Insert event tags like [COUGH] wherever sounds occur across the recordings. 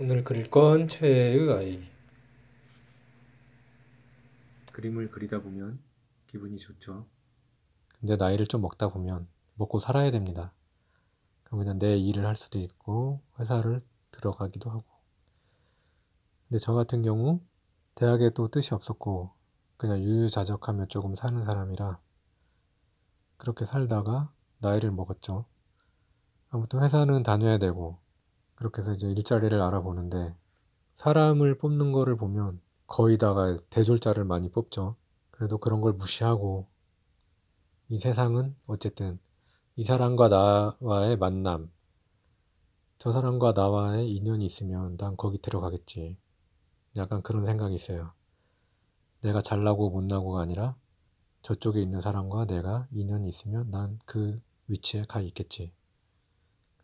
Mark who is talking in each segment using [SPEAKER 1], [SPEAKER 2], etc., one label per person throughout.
[SPEAKER 1] 오늘 그릴 건 최애의 아이. 그림을 그리다 보면 기분이 좋죠. 근데 나이를 좀 먹다 보면 먹고 살아야 됩니다. 그러면 내 일을 할 수도 있고 회사를 들어가기도 하고. 근데 저 같은 경우 대학에 또 뜻이 없었고 그냥 유유자적하며 조금 사는 사람이라 그렇게 살다가 나이를 먹었죠. 아무튼 회사는 다녀야 되고 그렇게 해서 이제 일자리를 알아보는데 사람을 뽑는 거를 보면 거의 다가 대졸자를 많이 뽑죠. 그래도 그런 걸 무시하고 이 세상은 어쨌든 이 사람과 나와의 만남, 저 사람과 나와의 인연이 있으면 난 거기 들어가겠지. 약간 그런 생각이 있어요. 내가 잘나고 못나고가 아니라 저쪽에 있는 사람과 내가 인연이 있으면 난 그 위치에 가 있겠지.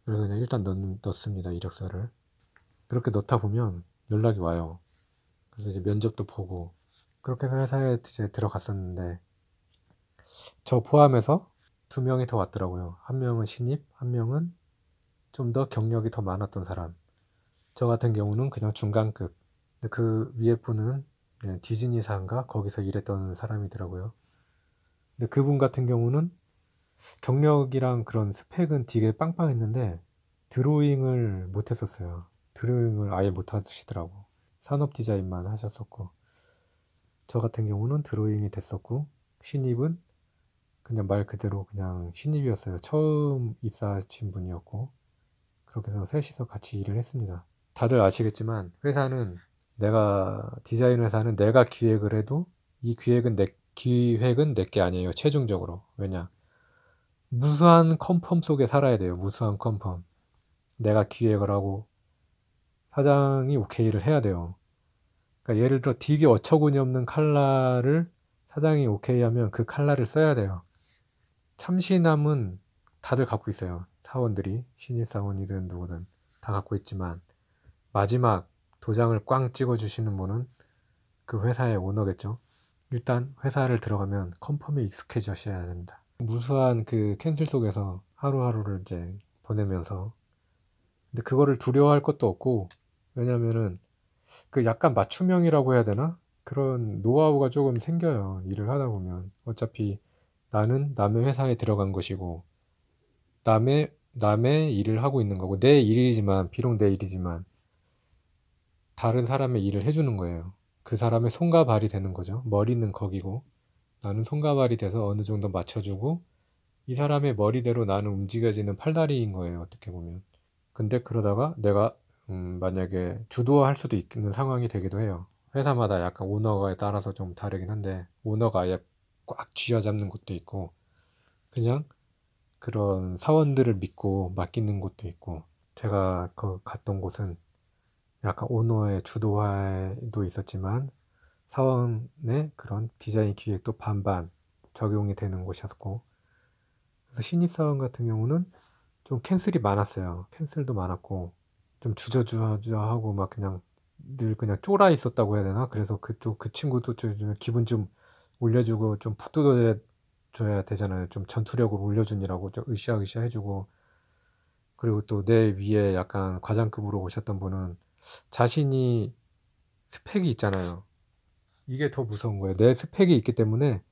[SPEAKER 1] 그래서 그냥 일단 넣, 습니다 이력서를 그렇게 넣다 보면 연락이 와요 그래서 이제 면접도 보고 그렇게 해서 회사에 이제 들어갔었는데 저 포함해서 두 명이 더 왔더라고요 한 명은 신입 한 명은 좀 더 경력이 더 많았던 사람 저 같은 경우는 그냥 중간급 근데 그 위에 분은 디즈니사인가 거기서 일했던 사람이더라고요 근데 그 분 같은 경우는 경력이랑 그런 스펙은 되게 빵빵했는데 드로잉을 못했었어요. 드로잉을 아예 못 하시더라고. 산업 디자인만 하셨었고 저 같은 경우는 드로잉이 됐었고 신입은 그냥 말 그대로 그냥 신입이었어요. 처음 입사하신 분이었고 그렇게 해서 셋이서 같이 일을 했습니다. 다들 아시겠지만 회사는 내가 디자인 회사는 내가 기획을 해도 이 기획은 내 기획은 내 게 아니에요. 최종적으로 왜냐 무수한 컨펌 속에 살아야 돼요. 무수한 컨펌. 내가 기획을 하고 사장이 오케이를 해야 돼요. 그러니까 예를 들어 되게 어처구니 없는 칼라를 사장이 오케이 하면 그 칼라를 써야 돼요. 참신함은 다들 갖고 있어요. 사원들이 신입사원이든 누구든 다 갖고 있지만 마지막 도장을 꽝 찍어주시는 분은 그 회사의 오너겠죠. 일단 회사를 들어가면 컨펌에 익숙해지셔야 됩니다. 무수한 그 캔슬 속에서 하루하루를 이제 보내면서 근데 그거를 두려워할 것도 없고 왜냐면은 그 약간 맞춤형이라고 해야 되나 그런 노하우가 조금 생겨요 일을 하다 보면 어차피 나는 남의 회사에 들어간 것이고 남의 남의 일을 하고 있는 거고 내 일이지만 비록 내 일이지만 다른 사람의 일을 해주는 거예요 그 사람의 손과 발이 되는 거죠 머리는 거기고 나는 손과발이 돼서 어느 정도 맞춰주고 이 사람의 머리대로 나는 움직여지는 팔다리인 거예요. 어떻게 보면. 근데 그러다가 내가 음, 만약에 주도할 수도 있는 상황이 되기도 해요. 회사마다 약간 오너에 가 따라서 좀 다르긴 한데 오너가 아예 꽉 쥐어잡는 곳도 있고 그냥 그런 사원들을 믿고 맡기는 곳도 있고 제가 그 갔던 곳은 약간 오너의 주도화도 있었지만 사원의 그런 디자인 기획도 반반 적용이 되는 곳이었고 그래서 신입 사원 같은 경우는 좀 캔슬이 많았어요. 캔슬도 많았고 좀 주저주저하고 막 그냥 늘 그냥 쫄아 있었다고 해야 되나? 그래서 그쪽 그 친구도 좀 기분 좀 올려주고 좀 북돋아줘야 되잖아요. 좀 전투력을 올려주느라고 좀 으쌰으쌰 해주고 그리고 또 내 위에 약간 과장급으로 오셨던 분은 자신이 스펙이 있잖아요. 이게 더 무서운 거예요. 내 스펙이 있기 때문에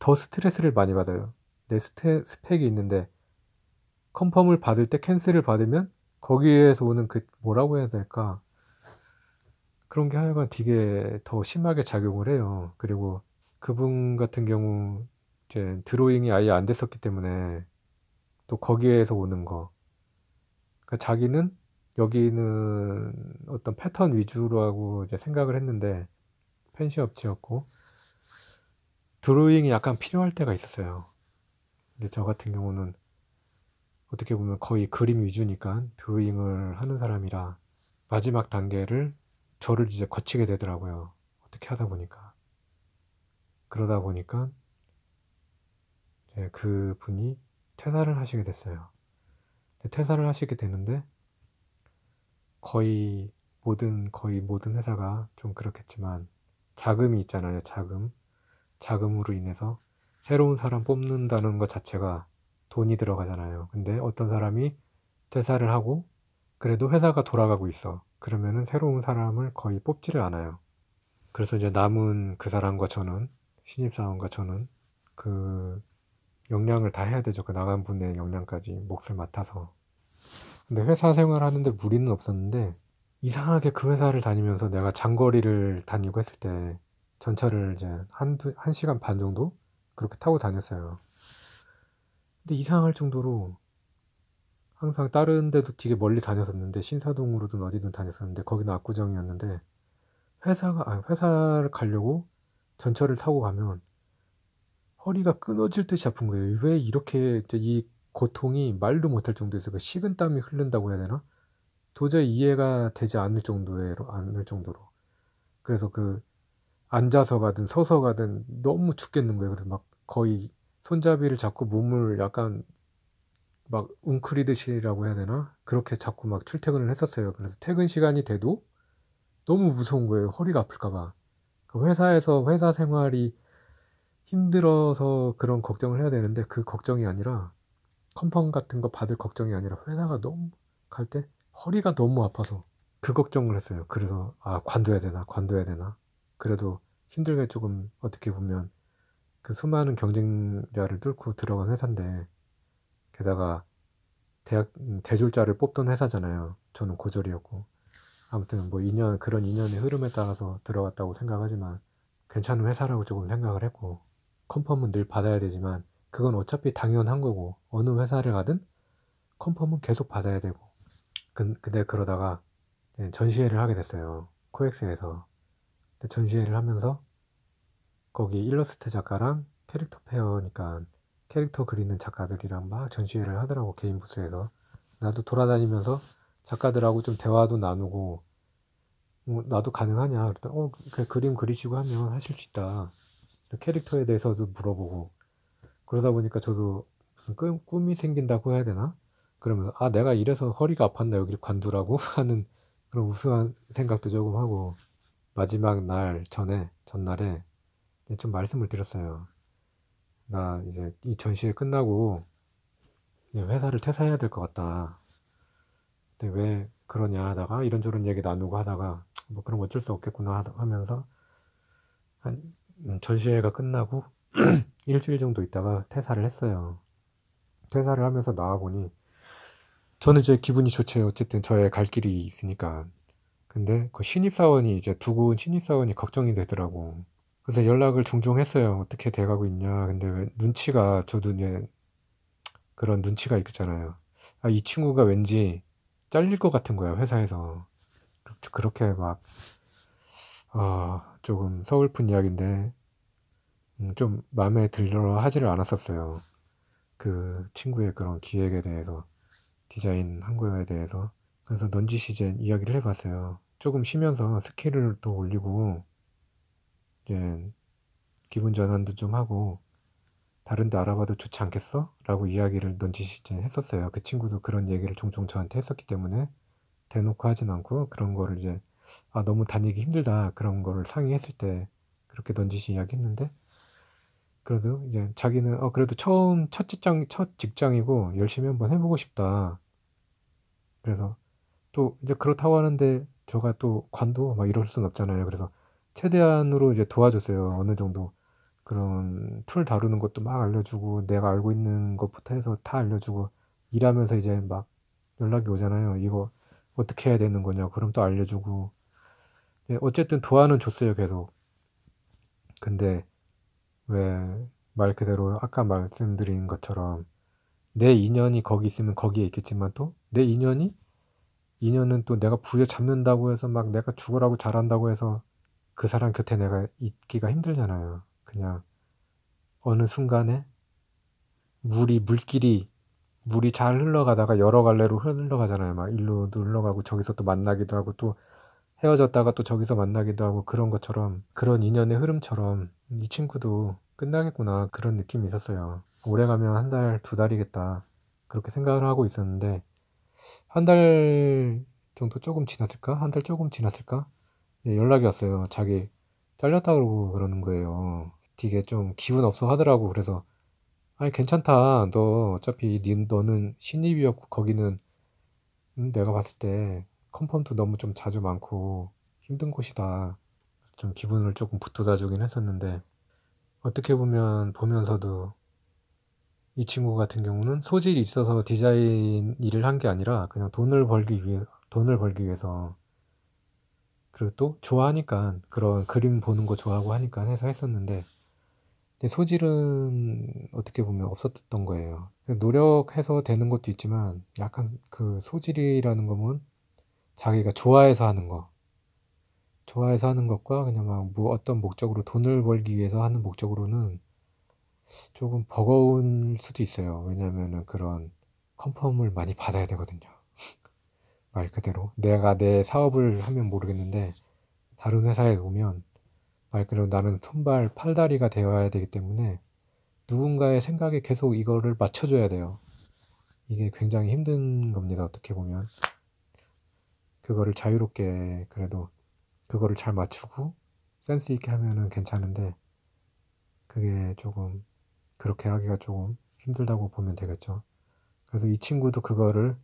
[SPEAKER 1] 더 스트레스를 많이 받아요. 내 스테, 스펙이 있는데 컨펌을 받을 때 캔슬을 받으면 거기에서 오는 그 뭐라고 해야 될까 그런 게 하여간 되게 더 심하게 작용을 해요. 그리고 그분 같은 경우 이제 드로잉이 아예 안 됐었기 때문에 또 거기에서 오는 거. 그러니까 자기는 여기는 어떤 패턴 위주로 하고 이제 생각을 했는데 펜시 업체였고 드로잉이 약간 필요할 때가 있었어요. 근데 저 같은 경우는 어떻게 보면 거의 그림 위주니까 드로잉을 하는 사람이라 마지막 단계를 저를 이제 거치게 되더라고요. 어떻게 하다 보니까. 그러다 보니까 그 분이 퇴사를 하시게 됐어요. 퇴사를 하시게 되는데 거의 모든 거의 모든 회사가 좀 그렇겠지만 자금이 있잖아요. 자금. 자금으로 인해서 새로운 사람 뽑는다는 것 자체가 돈이 들어가잖아요. 근데 어떤 사람이 퇴사를 하고 그래도 회사가 돌아가고 있어. 그러면은 새로운 사람을 거의 뽑지를 않아요. 그래서 이제 남은 그 사람과 저는 신입사원과 저는 그 역량을 다 해야 되죠. 그 나간 분의 역량까지 몫을 맡아서. 근데 회사 생활하는데 무리는 없었는데 이상하게 그 회사를 다니면서 내가 장거리를 다니고 했을 때 전차를 이제 한, 두, 한 시간 반 정도 그렇게 타고 다녔어요. 근데 이상할 정도로 항상 다른 데도 되게 멀리 다녔었는데 신사동으로든 어디든 다녔었는데 거기는 압구정이었는데 회사가 아 회사를 가려고 전철을 타고 가면 허리가 끊어질 듯이 아픈 거예요. 왜 이렇게 이 고통이 말도 못할 정도에서 그 식은땀이 흐른다고 해야 되나? 도저히 이해가 되지 않을 정도로 않을 정도로 그래서 그 앉아서 가든 서서 가든 너무 죽겠는 거예요. 그래서 막 거의 손잡이를 잡고 몸을 약간 막 웅크리듯이라고 해야 되나 그렇게 자꾸 막 출퇴근을 했었어요. 그래서 퇴근 시간이 돼도 너무 무서운 거예요. 허리가 아플까봐. 그 회사에서 회사 생활이 힘들어서 그런 걱정을 해야 되는데 그 걱정이 아니라 컴펌 같은 거 받을 걱정이 아니라 회사가 너무 갈때 허리가 너무 아파서 그 걱정을 했어요. 그래서 아 관둬야 되나 관둬야 되나 그래도 힘들게 조금 어떻게 보면 그 수많은 경쟁자를 뚫고 들어간 회사인데 게다가 대학 음, 대졸자를 뽑던 회사잖아요. 저는 고졸이었고 아무튼 뭐 인연 그런 인연의 흐름에 따라서 들어갔다고 생각하지만 괜찮은 회사라고 조금 생각을 했고 컨펌은 늘 받아야 되지만 그건 어차피 당연한 거고 어느 회사를 가든 컨펌은 계속 받아야 되고 근데 그러다가 전시회를 하게 됐어요. 코엑스에서. 전시회를 하면서 거기 일러스트 작가랑 캐릭터 페어니까 캐릭터 그리는 작가들이랑 막 전시회를 하더라고 개인 부스에서 나도 돌아다니면서 작가들하고 좀 대화도 나누고 어, 나도 가능하냐 그랬더니 어 그래, 그림 그리시고 하면 하실 수 있다 캐릭터에 대해서도 물어보고 그러다 보니까 저도 무슨 꿈, 꿈이 생긴다고 해야 되나 그러면서 아 내가 이래서 허리가 아팠나 여기를 관두라고 [LAUGHS] 하는 그런 우스한 생각도 조금 하고 마지막 날 전에 전날에 좀 말씀을 드렸어요. 나 이제 이 전시회 끝나고 회사를 퇴사해야 될 것 같다. 근데 왜 그러냐 하다가 이런저런 얘기 나누고 하다가 뭐 그럼 어쩔 수 없겠구나 하면서 한 음, 전시회가 끝나고 [CLEARS THROAT] 일주일 정도 있다가 퇴사를 했어요. 퇴사를 하면서 나와보니 저는 이제 기분이 좋죠. 어쨌든 저의 갈 길이 있으니까. 근데 그 신입사원이 이제 두고 온 신입사원이 걱정이 되더라고. 그래서 연락을 종종 했어요. 어떻게 돼가고 있냐. 근데 왜 눈치가 저 눈에 그런 눈치가 있잖아요. 아, 이 친구가 왠지 잘릴 것 같은 거야 회사에서 그렇게 막 어, 조금 서글픈 이야기인데 음, 좀 마음에 들려 하지를 않았었어요. 그 친구의 그런 기획에 대해서. 디자인한 거에 대해서 그래서 넌지 시즌 이야기를 해봤어요. 조금 쉬면서 스킬을 또 올리고 이제 기분 전환도 좀 하고 다른데 알아봐도 좋지 않겠어? 라고 이야기를 넌지 시즌 했었어요. 그 친구도 그런 얘기를 종종 저한테 했었기 때문에 대놓고 하진 않고 그런 거를 이제 아 너무 다니기 힘들다 그런 거를 상의했을 때 그렇게 넌지시 이야기했는데 그래도 이제 자기는 어 그래도 처음 첫 직장 첫 직장이고 열심히 한번 해보고 싶다 그래서 또 이제 그렇다고 하는데 제가 또 관도 막 이럴 순 없잖아요. 그래서 최대한으로 이제 도와줬어요. 어느 정도 그런 툴 다루는 것도 막 알려주고 내가 알고 있는 것부터 해서 다 알려주고 일하면서 이제 막 연락이 오잖아요. 이거 어떻게 해야 되는 거냐. 그럼 또 알려주고 네, 어쨌든 도와는 줬어요. 계속. 근데 왜 말 그대로 아까 말씀드린 것처럼 내 인연이 거기 있으면 거기에 있겠지만 또 내 인연이 인연은 또 내가 부여잡는다고 해서 막 내가 죽으라고 잘한다고 해서 그 사람 곁에 내가 있기가 힘들잖아요. 그냥 어느 순간에 물이 물길이 물이 잘 흘러가다가 여러 갈래로 흘러가잖아요. 막 일로도 흘러가고 저기서 또 만나기도 하고 또 헤어졌다가 또 저기서 만나기도 하고 그런 것처럼 그런 인연의 흐름처럼 이 친구도 끝나겠구나 그런 느낌이 있었어요. 오래 가면 한 달, 두 달이겠다 그렇게 생각을 하고 있었는데 한 달 정도 조금 지났을까? 한 달 조금 지났을까? 예, 연락이 왔어요. 자기 잘렸다 그러고 그러는 거예요. 되게 좀기분 없어 하더라고. 그래서 아니 괜찮다. 너 어차피 닌 너는 신입이었고 거기는 음, 내가 봤을 때컴펌트 너무 좀 자주 많고 힘든 곳이다. 좀 기분을 조금 붙돋아 주긴 했었는데 어떻게 보면 보면서도 이 친구 같은 경우는 소질이 있어서 디자인 일을 한 게 아니라 그냥 돈을 벌기 위해 돈을 벌기 위해서 그리고 또 좋아하니까 그런 그림 보는 거 좋아하고 하니까 해서 했었는데 소질은 어떻게 보면 없었던 거예요. 노력해서 되는 것도 있지만 약간 그 소질이라는 거면 자기가 좋아해서 하는 거 좋아해서 하는 것과 그냥 막 뭐 어떤 목적으로 돈을 벌기 위해서 하는 목적으로는 조금 버거운 수도 있어요. 왜냐면은 그런 컨펌을 많이 받아야 되거든요. [LAUGHS] 말 그대로. 내가 내 사업을 하면 모르겠는데 다른 회사에 오면 말 그대로 나는 손발 팔다리가 되어야 되기 때문에 누군가의 생각에 계속 이거를 맞춰줘야 돼요. 이게 굉장히 힘든 겁니다. 어떻게 보면. 그거를 자유롭게 그래도 그거를 잘 맞추고 센스 있게 하면은 괜찮은데 그게 조금 그렇게 하기가 조금 힘들다고 보면 되겠죠. 그래서 이 친구도 그거를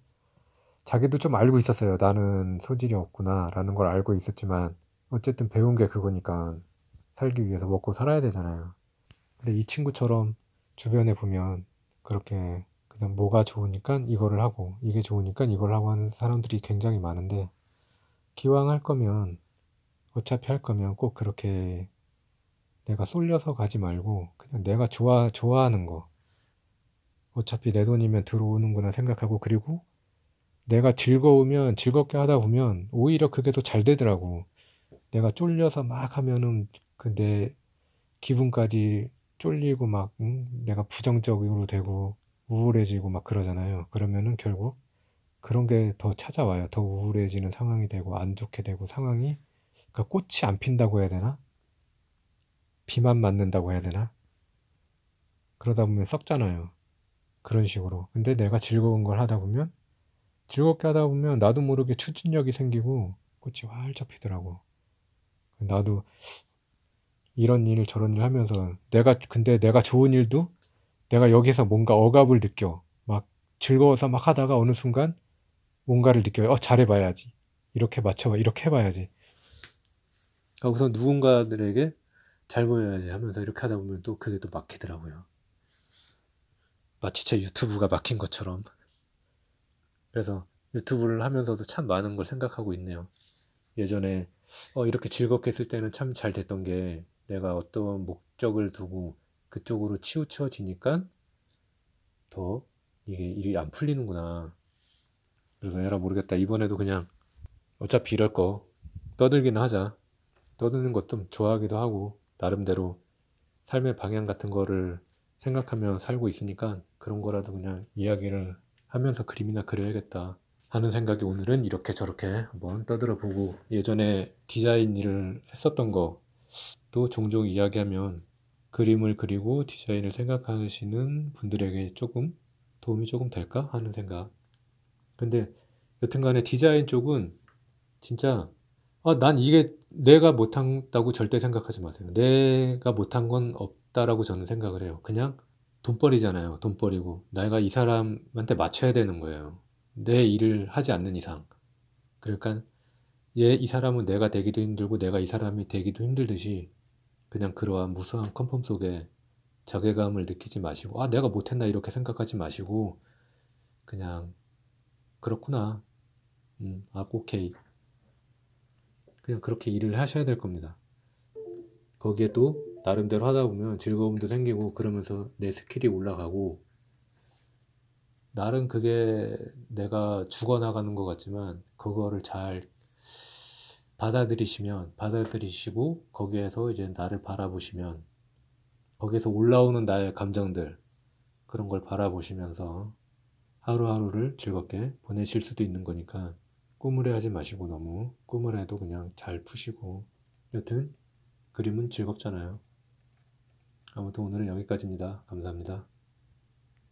[SPEAKER 1] 자기도 좀 알고 있었어요. 나는 소질이 없구나라는 걸 알고 있었지만 어쨌든 배운 게 그거니까 살기 위해서 먹고 살아야 되잖아요. 근데 이 친구처럼 주변에 보면 그렇게 그냥 뭐가 좋으니까 이거를 하고 이게 좋으니까 이걸 하고 하는 사람들이 굉장히 많은데 기왕 할 거면 어차피 할 거면 꼭 그렇게 내가 쏠려서 가지 말고 그냥 내가 좋아 좋아하는 거 어차피 내 돈이면 들어오는구나 생각하고 그리고 내가 즐거우면 즐겁게 하다 보면 오히려 그게 더 잘 되더라고. 내가 쫄려서 막 하면은 그내 기분까지 쫄리고 막 응? 내가 부정적으로 되고 우울해지고 막 그러잖아요. 그러면은 결국 그런 게 더 찾아와요. 더 우울해지는 상황이 되고 안 좋게 되고 상황이 그러니까 꽃이 안 핀다고 해야 되나? 비만 맞는다고 해야 되나? 그러다 보면 썩잖아요. 그런 식으로. 근데 내가 즐거운 걸 하다 보면 즐겁게 하다 보면 나도 모르게 추진력이 생기고 꽃이 활짝 피더라고. 나도 이런 일 저런 일 하면서 내가 근데 내가 좋은 일도 내가 여기서 뭔가 억압을 느껴. 막 즐거워서 막 하다가 어느 순간 뭔가를 느껴요. 어, 잘해봐야지. 이렇게 맞춰봐. 이렇게 해봐야지. 거기서 누군가들에게 잘 보여야지 하면서 이렇게 하다 보면 또 그게 또 막히더라고요. 마치 제 유튜브가 막힌 것처럼. 그래서 유튜브를 하면서도 참 많은 걸 생각하고 있네요. 예전에 어, 이렇게 즐겁게 했을 때는 참 잘 됐던 게 내가 어떤 목적을 두고 그쪽으로 치우쳐지니까 더 이게 일이 안 풀리는구나. 그래서 에라 모르겠다. 이번에도 그냥 어차피 이럴 거 떠들기는 하자. 떠드는 것 좀 좋아하기도 하고 나름대로 삶의 방향 같은 거를 생각하며 살고 있으니까 그런 거라도 그냥 이야기를 하면서 그림이나 그려야겠다 하는 생각이 오늘은 이렇게 저렇게 한번 떠들어 보고 예전에 디자인 일을 했었던 거 또 종종 이야기하면 그림을 그리고 디자인을 생각하시는 분들에게 조금 도움이 조금 될까 하는 생각 근데 여튼간에 디자인 쪽은 진짜 아, 난 이게 내가 못한다고 절대 생각하지 마세요. 내가 못한 건 없다라고 저는 생각을 해요. 그냥 돈벌이잖아요. 돈벌이고. 내가 이 사람한테 맞춰야 되는 거예요. 내 일을 하지 않는 이상. 그러니까 얘, 이 사람은 내가 되기도 힘들고 내가 이 사람이 되기도 힘들듯이 그냥 그러한 무수한 컨펌 속에 자괴감을 느끼지 마시고 아 내가 못했나 이렇게 생각하지 마시고 그냥 그렇구나 음, 아 오케이 그냥 그렇게 일을 하셔야 될 겁니다. 거기에 또 나름대로 하다 보면 즐거움도 생기고 그러면서 내 스킬이 올라가고 나름 그게 내가 죽어나가는 것 같지만 그거를 잘 받아들이시면 받아들이시고 거기에서 이제 나를 바라보시면 거기에서 올라오는 나의 감정들 그런 걸 바라보시면서 하루하루를 즐겁게 보내실 수도 있는 거니까 꾸물해 하지 마시고 너무 꿈을 해도 그냥 잘 푸시고 여튼 그림은 즐겁잖아요. 아무튼 오늘은 여기까지입니다. 감사합니다.